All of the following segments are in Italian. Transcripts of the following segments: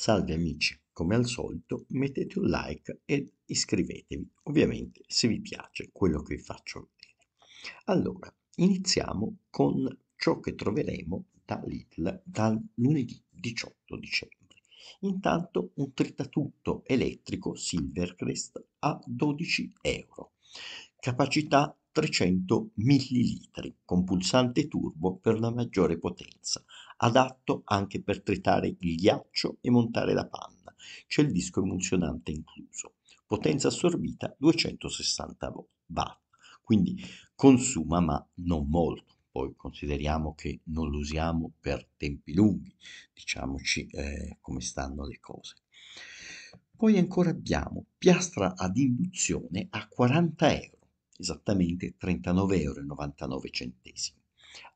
Salve amici, come al solito mettete un like e iscrivetevi, ovviamente se vi piace quello che vi faccio vedere. Allora, iniziamo con ciò che troveremo da Lidl dal lunedì 18 dicembre. Intanto un tritatutto elettrico Silvercrest a 12 euro, capacità 300 ml con pulsante turbo per la maggiore potenza, adatto anche per tritare il ghiaccio e montare la panna. C'è il disco emulsionante incluso. Potenza assorbita 260 W. Quindi consuma ma non molto. Poi consideriamo che non lo usiamo per tempi lunghi, diciamoci eh, come stanno le cose. Poi ancora abbiamo piastra ad induzione a 40 euro, esattamente 39,99 euro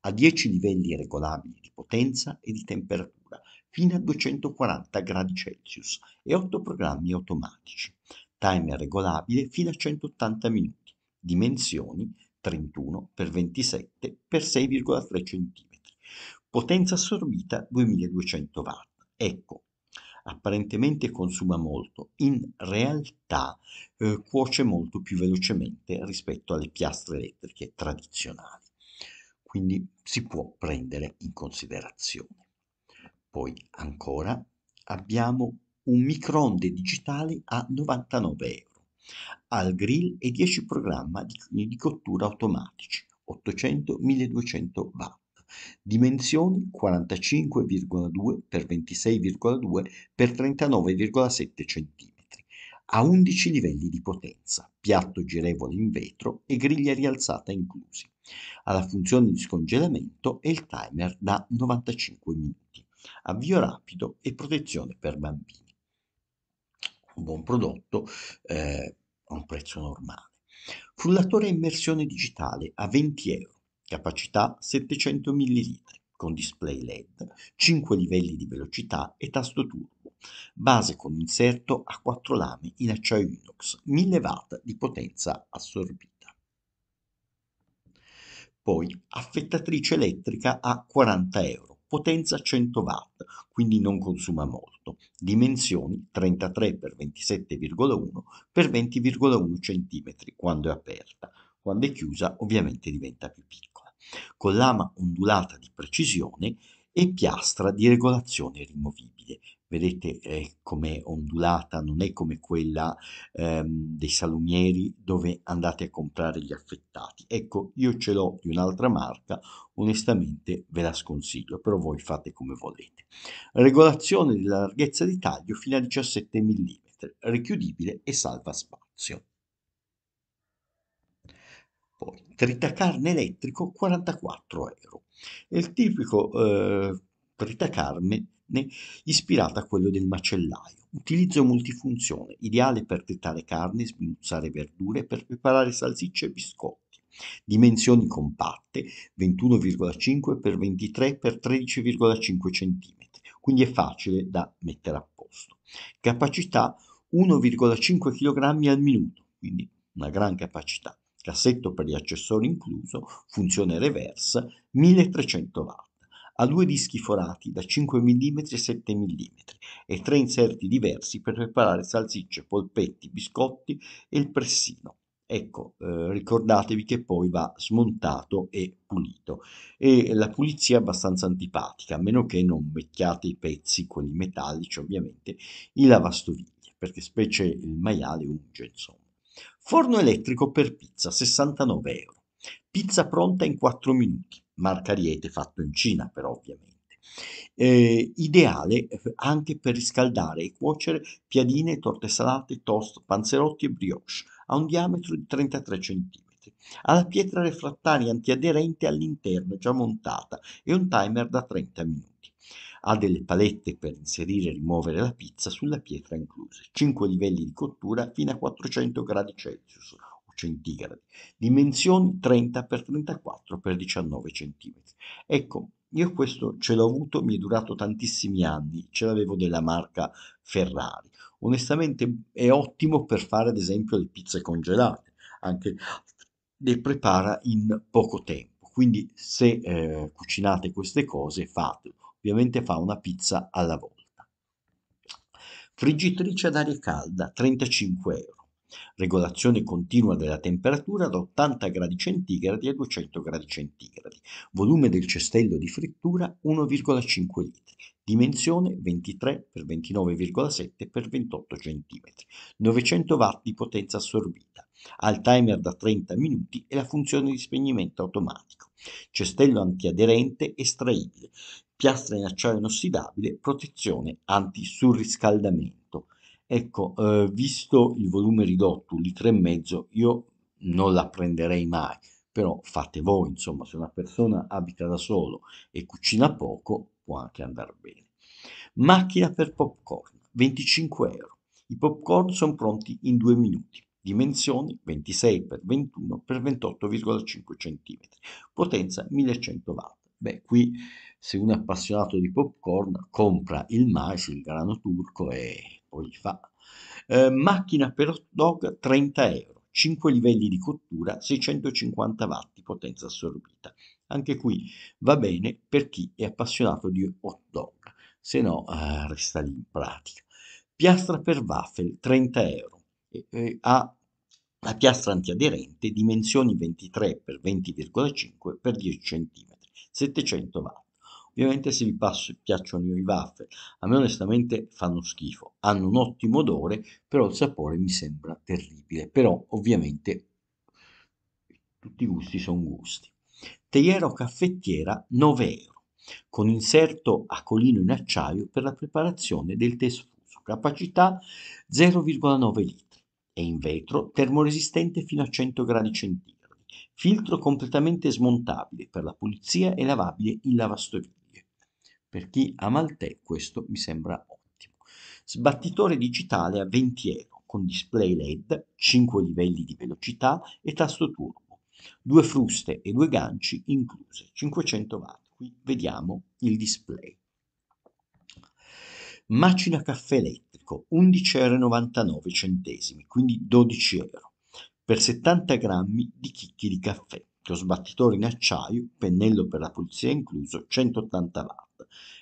a 10 livelli regolabili di potenza e di temperatura fino a 240 gradi Celsius e 8 programmi automatici, timer regolabile fino a 180 minuti, dimensioni 31 x 27 x 6,3 cm, potenza assorbita 2200 Watt. Ecco, apparentemente consuma molto, in realtà eh, cuoce molto più velocemente rispetto alle piastre elettriche tradizionali quindi si può prendere in considerazione. Poi ancora abbiamo un microonde digitale a 99 euro, al grill e 10 programmi di, di cottura automatici, 800-1200 watt, dimensioni 45,2 x 26,2 x 39,7 cm a 11 livelli di potenza, piatto girevole in vetro e griglia rialzata inclusi ha la funzione di scongelamento e il timer da 95 minuti, avvio rapido e protezione per bambini. Un buon prodotto eh, a un prezzo normale. Frullatore a immersione digitale a 20 euro, capacità 700 ml, con display LED, 5 livelli di velocità e tasto turbo, base con inserto a 4 lame in acciaio inox, 1000 W di potenza assorbita. Poi affettatrice elettrica a 40 euro, potenza 100 watt, quindi non consuma molto, dimensioni 33 x 27,1 x 20,1 cm quando è aperta, quando è chiusa ovviamente diventa più piccola, con lama ondulata di precisione e piastra di regolazione rimovibile, vedete eh, come ondulata, non è come quella ehm, dei salumieri dove andate a comprare gli affettati. Ecco, io ce l'ho di un'altra marca, onestamente ve la sconsiglio, però voi fate come volete. Regolazione della larghezza di taglio fino a 17 mm, richiudibile e salva spazio. Poi, tritacarne elettrico 44 euro. È il tipico eh, tritacarne carne ispirata a quello del macellaio. Utilizzo multifunzione, ideale per tritare carne, sminuzzare verdure, per preparare salsicce e biscotti. Dimensioni compatte, 21,5 x 23 x 13,5 cm, quindi è facile da mettere a posto. Capacità 1,5 kg al minuto, quindi una gran capacità cassetto per gli accessori incluso, funzione reverse, 1300 watt. Ha due dischi forati da 5 mm e 7 mm e tre inserti diversi per preparare salsicce, polpetti, biscotti e il pressino. Ecco, eh, ricordatevi che poi va smontato e pulito. E la pulizia è abbastanza antipatica, a meno che non becchiate i pezzi, quelli metallici ovviamente, in lavastoviglie, perché specie il maiale unge, insomma. Forno elettrico per pizza, 69 euro. Pizza pronta in 4 minuti marca Riete fatto in Cina però ovviamente. Eh, ideale eh, anche per riscaldare e cuocere piadine, torte salate, toast, panzerotti e brioche. Ha un diametro di 33 cm. Ha la pietra refrattaria antiaderente all'interno già montata e un timer da 30 minuti. Ha delle palette per inserire e rimuovere la pizza sulla pietra incluse. 5 livelli di cottura fino a 400 gradi Celsius centigradi, dimensioni 30 x 34 x 19 cm. Ecco, io questo ce l'ho avuto, mi è durato tantissimi anni, ce l'avevo della marca Ferrari. Onestamente è ottimo per fare ad esempio le pizze congelate, anche le prepara in poco tempo. Quindi se eh, cucinate queste cose fatelo. Ovviamente fa una pizza alla volta. Friggitrice ad aria calda 35 euro regolazione continua della temperatura da 80 gradi centigradi a 200 gradi centigradi, volume del cestello di frittura 1,5 litri, dimensione 23 x 29,7 x 28 cm, 900 watt di potenza assorbita, al timer da 30 minuti e la funzione di spegnimento automatico, cestello antiaderente estraibile, piastra in acciaio inossidabile, protezione anti-surriscaldamento. Ecco, eh, visto il volume ridotto, di 3,5, io non la prenderei mai, però fate voi, insomma, se una persona abita da solo e cucina poco, può anche andare bene. Macchina per popcorn, 25 euro. I popcorn sono pronti in due minuti. Dimensioni 26x21 x 28,5 cm. Potenza 1100 watt. Beh, qui se uno è appassionato di popcorn compra il mais, il grano turco e poi li fa. Eh, macchina per hot dog 30 euro, 5 livelli di cottura, 650 watt potenza assorbita. Anche qui va bene per chi è appassionato di hot dog, se no eh, resta lì in pratica. Piastra per waffle 30 euro, e, e ha la piastra antiaderente dimensioni 23 x 20,5 x 10 cm, 700 watt. Ovviamente se vi passo, piacciono i waffle, a me onestamente fanno schifo, hanno un ottimo odore, però il sapore mi sembra terribile, però ovviamente tutti i gusti sono gusti. Teiero caffettiera 9 euro, con inserto a colino in acciaio per la preparazione del tè sfuso, capacità 0,9 litri, e in vetro termoresistente fino a 100 gradi centigradi filtro completamente smontabile per la pulizia e lavabile in lavastoviglie. Per chi ama il tè questo mi sembra ottimo. Sbattitore digitale a 20 euro con display LED, 5 livelli di velocità e tasto turbo, due fruste e due ganci incluse, 500 watt. Qui vediamo il display. Macina caffè elettrico, 11,99 euro, quindi 12 euro, per 70 grammi di chicchi di caffè lo sbattitore in acciaio, pennello per la pulizia incluso, 180 watt.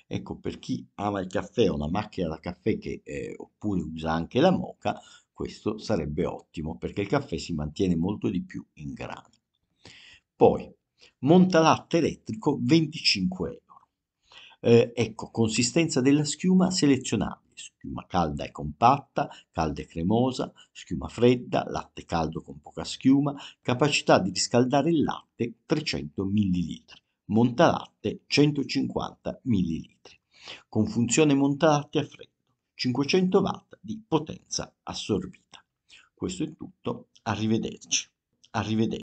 Ecco, per chi ama il caffè o la macchina da caffè che, eh, oppure usa anche la moca, questo sarebbe ottimo perché il caffè si mantiene molto di più in grano. Poi, montalatte elettrico 25 euro. Eh, ecco, consistenza della schiuma selezionabile. Schiuma calda e compatta, calda e cremosa, schiuma fredda, latte caldo con poca schiuma, capacità di riscaldare il latte 300 ml. Montalatte 150 ml, con funzione Montalatte a freddo, 500 W di potenza assorbita. Questo è tutto, arrivederci. arrivederci.